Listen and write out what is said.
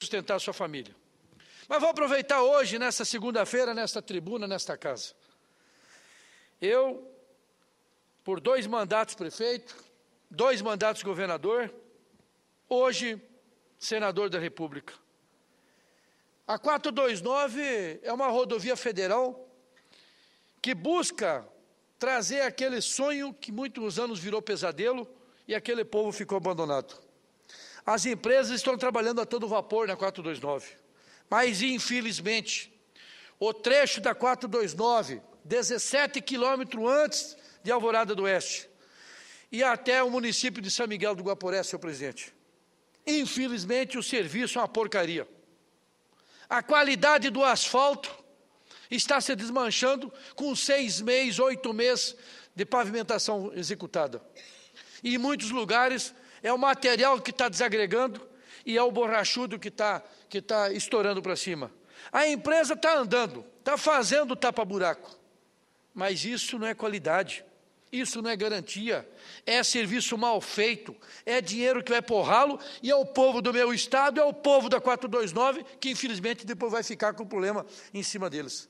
sustentar a sua família. Mas vou aproveitar hoje, nesta segunda-feira, nesta tribuna, nesta casa. Eu, por dois mandatos prefeito, dois mandatos governador, hoje senador da República. A 429 é uma rodovia federal que busca trazer aquele sonho que muitos anos virou pesadelo e aquele povo ficou abandonado. As empresas estão trabalhando a todo vapor na 429. Mas, infelizmente, o trecho da 429, 17 quilômetros antes de Alvorada do Oeste, e até o município de São Miguel do Guaporé, seu presidente. Infelizmente, o serviço é uma porcaria. A qualidade do asfalto está se desmanchando com seis meses, oito meses de pavimentação executada. E em muitos lugares é o material que está desagregando e é o borrachudo que está que tá estourando para cima. A empresa está andando, está fazendo tapa-buraco, mas isso não é qualidade. Isso não é garantia, é serviço mal feito, é dinheiro que vai porralo e é o povo do meu estado, é o povo da 429 que infelizmente depois vai ficar com o problema em cima deles.